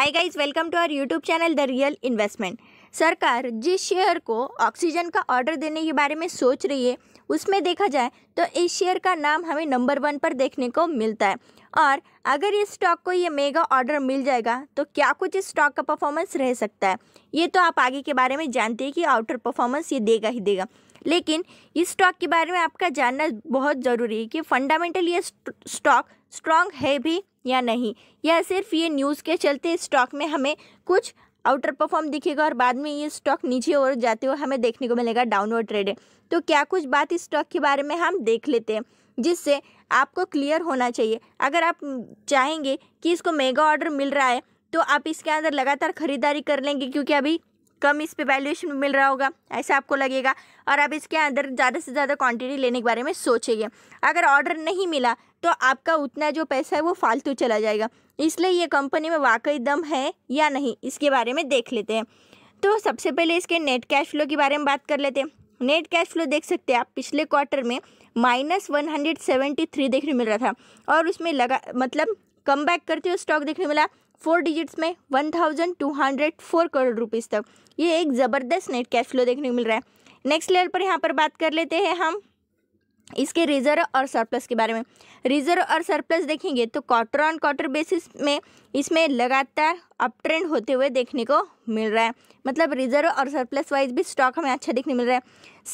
hi guys welcome to our YouTube channel the real investment Sarkar जिस share को oxygen का order देने के बारे में सोच रही है उसमें देखा जाए तो इस शेयर का नाम हमें नंबर वन पर देखने को मिलता है और अगर इस स्टॉक को ये मेगा ऑर्डर मिल जाएगा तो क्या कुछ इस स्टॉक का परफॉर्मेंस रह सकता है ये तो आप आगे के बारे में जानते हैं कि आउटर परफॉर्मेंस ये देगा ही देगा लेकिन इस स्टॉक के बारे में आपका जानना बहुत ज़रूरी है कि फंडामेंटल ये स्टॉक स्ट्रांग है भी या नहीं या सिर्फ ये न्यूज़ के चलते स्टॉक में हमें कुछ आउटर परफॉर्म दिखेगा और बाद में ये स्टॉक नीचे और जाते हुए हमें देखने को मिलेगा डाउनवर्ड ट्रेड तो क्या कुछ बात इस स्टॉक के बारे में हम देख लेते हैं जिससे आपको क्लियर होना चाहिए अगर आप चाहेंगे कि इसको मेगा ऑर्डर मिल रहा है तो आप इसके अंदर लगातार खरीदारी कर लेंगे क्योंकि अभी कम इस पर वैल्यूएशन मिल रहा होगा ऐसा आपको लगेगा और आप इसके अंदर ज़्यादा से ज़्यादा क्वांटिटी लेने के बारे में सोचेंगे अगर ऑर्डर नहीं मिला तो आपका उतना जो पैसा है वो फालतू चला जाएगा इसलिए ये कंपनी में वाकई दम है या नहीं इसके बारे में देख लेते हैं तो सबसे पहले इसके नेट कैश फ्लो के बारे में बात कर लेते हैं नेट कैश फ्लो देख सकते हैं आप पिछले क्वार्टर में minus one hundred seventy three देखने मिल रहा था और उसमें लगा मतलब कम बैक करते हुए स्टॉक देखने मिला फोर डिजिट्स में one thousand two hundred four crore rupees तक ये एक ज़बरदस्त नेट कैश फ्लो देखने को मिल रहा है नेक्स्ट लेवल पर यहाँ पर बात कर लेते हैं हम इसके रिजर्व और सरप्लस के बारे में रिजर्व और सरप्लस देखेंगे तो क्वार्टर ऑन क्वार्टर बेसिस में इसमें लगातार अप ट्रेंड होते हुए देखने को मिल रहा है मतलब रिजर्व और सरप्लस वाइज भी स्टॉक हमें अच्छा देखने मिल रहा है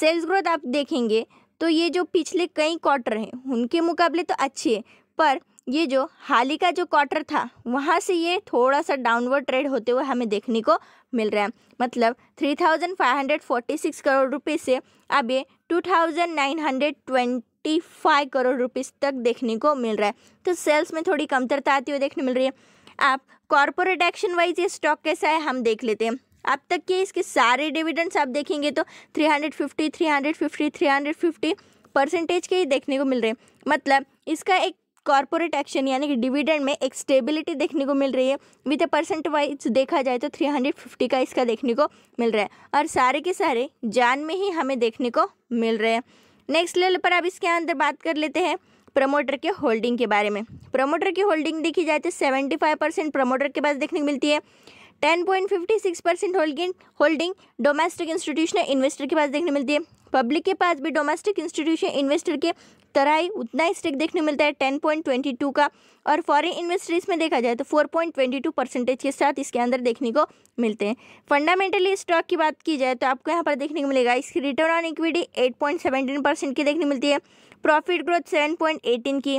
सेल्स ग्रोथ आप देखेंगे तो ये जो पिछले कई क्वार्टर हैं उनके मुकाबले तो अच्छी है पर ये जो हाल ही का जो क्वार्टर था वहाँ से ये थोड़ा सा डाउनवर्ड ट्रेड होते हुए हमें देखने को मिल रहा है मतलब 3,546 करोड़ रुपए से अब ये 2,925 करोड़ रुपीस तक देखने को मिल रहा है तो सेल्स में थोड़ी कमतरता आती हुई देखने मिल रही है आप कॉरपोरेट एक्शन वाइज ये स्टॉक कैसा है हम देख लेते हैं अब तक के इसके सारे डिविडेंड्स आप देखेंगे तो 350, 350, 350 परसेंटेज के ही देखने को मिल रहे हैं मतलब इसका एक कॉरपोरेट एक्शन यानी कि डिविडेंड में एक स्टेबिलिटी देखने को मिल रही है विद ए परसेंट वाइज देखा जाए तो 350 का इसका देखने को मिल रहा है और सारे के सारे जान में ही हमें देखने को मिल रहे हैं नेक्स्ट लेवल पर अब इसके अंदर बात कर लेते हैं प्रमोटर के होल्डिंग के बारे में प्रमोटर की होल्डिंग देखी जाए तो सेवेंटी फाइव परसेंट प्रमोटर के पास देखने को मिलती है ten point fifty six percent holding holding domestic institutional investor के पास देखने मिलती है पब्लिक के पास भी डोमेस्टिक इंस्टीट्यूशन इन्वेस्टर के तरह ही उतना ही स्टेक देखने मिलता है टेन पॉइंट ट्वेंटी टू का और फॉरेन इन्वेस्टर्स में देखा जाए तो four point twenty two percentage के साथ इसके अंदर देखने को मिलते हैं फंडामेंटली स्टॉक की बात की जाए तो आपको यहाँ पर देखने को मिलेगा इसकी return on equity eight point seventeen percent की देखने मिलती है profit growth seven point eighteen की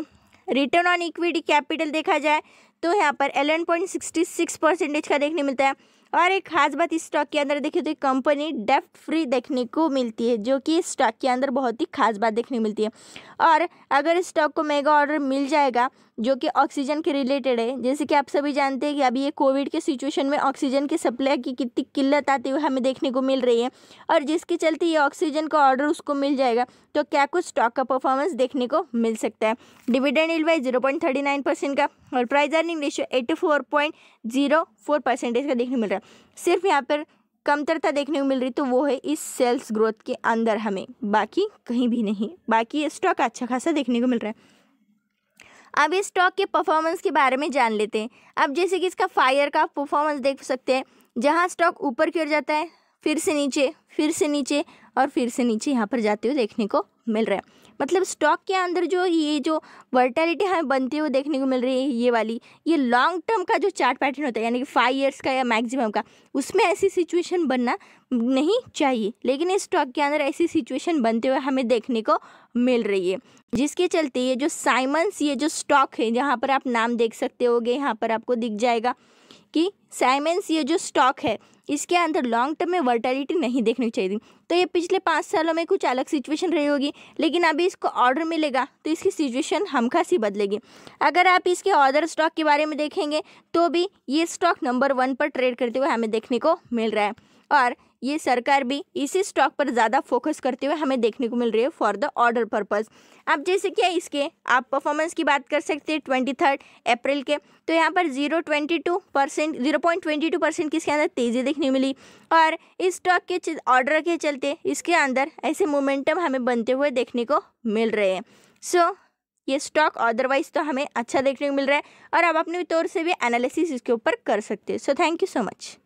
रिटर्न ऑन इक्विटी कैपिटल देखा जाए तो यहाँ पर eleven point sixty six percentage का देखने मिलता है और एक खास बात इस स्टॉक के अंदर देखिए तो कंपनी डेफ्ट फ्री देखने को मिलती है जो कि स्टॉक के अंदर बहुत ही खास बात देखने मिलती है और अगर स्टॉक को मेगा ऑर्डर मिल जाएगा जो कि ऑक्सीजन के रिलेटेड है जैसे कि आप सभी जानते हैं कि अभी ये कोविड के सिचुएशन में ऑक्सीजन की सप्लाई की कितनी किल्लत आती हुई हमें देखने को मिल रही है और जिसके चलते ये ऑक्सीजन का ऑर्डर उसको मिल जाएगा तो क्या कुछ स्टॉक का परफॉर्मेंस देखने को मिल सकता है dividend yield zero point thirty nine percent का और price earning ratio eighty four point zero four percentage का देखने मिल रहा है है सिर्फ यहाँ पर कमतरता देखने को मिल रही तो वो है इस सेल्स ग्रोथ के अंदर हमें बाकी कहीं भी नहीं बाकी स्टॉक अच्छा खासा देखने को मिल रहा है अब इस स्टॉक के परफॉर्मेंस के बारे में जान लेते हैं अब जैसे कि इसका फायर का परफॉर्मेंस देख सकते हैं जहाँ स्टॉक ऊपर की ओर जाता है फिर से नीचे फिर से नीचे और फिर से नीचे यहाँ पर जाते हुए देखने को मिल रहा है मतलब स्टॉक के अंदर जो ये जो वर्टैलिटी हमें बनती हुई देखने को मिल रही है ये वाली ये लॉन्ग टर्म का जो चार्ट पैटर्न होता है यानी कि फाइव ईयर्स का या मैक्सिमम का उसमें ऐसी सिचुएशन बनना नहीं चाहिए लेकिन इस स्टॉक के अंदर ऐसी सिचुएशन बनते हुए हमें देखने को मिल रही है जिसके चलते ये जो साइमंस ये जो स्टॉक है जहाँ पर आप नाम देख सकते हो यहाँ पर आपको दिख जाएगा कि साइमेंस ये जो स्टॉक है इसके अंदर लॉन्ग टर्म में वर्टैलिटी नहीं देखनी चाहिए तो ये पिछले पाँच सालों में कुछ अलग सिचुएशन रही होगी लेकिन अभी इसको ऑर्डर मिलेगा तो इसकी सिचुएशन हम खास ही बदलेगी अगर आप इसके ऑर्डर स्टॉक के बारे में देखेंगे तो भी ये स्टॉक नंबर वन पर ट्रेड करते हुए हमें देखने को मिल रहा है और ये सरकार भी इसी स्टॉक पर ज़्यादा फोकस करते हुए हमें देखने को मिल रही है फॉर द ऑर्डर पर्पज़ अब जैसे क्या इसके आप परफॉर्मेंस की बात कर सकते हैं ट्वेंटी थर्ड अप्रैल के तो यहाँ पर zero twenty two percent zero point twenty two percent की इसके अंदर तेज़ी देखने मिली और इस स्टॉक के ऑर्डर के चलते इसके अंदर ऐसे मोमेंटम हमें बनते हुए देखने को मिल रहे हैं सो so, ये स्टॉक अदरवाइज तो हमें अच्छा देखने को मिल रहा है और आप अपने तौर से भी एनालिसिस इसके ऊपर कर सकते हैं so thank you so much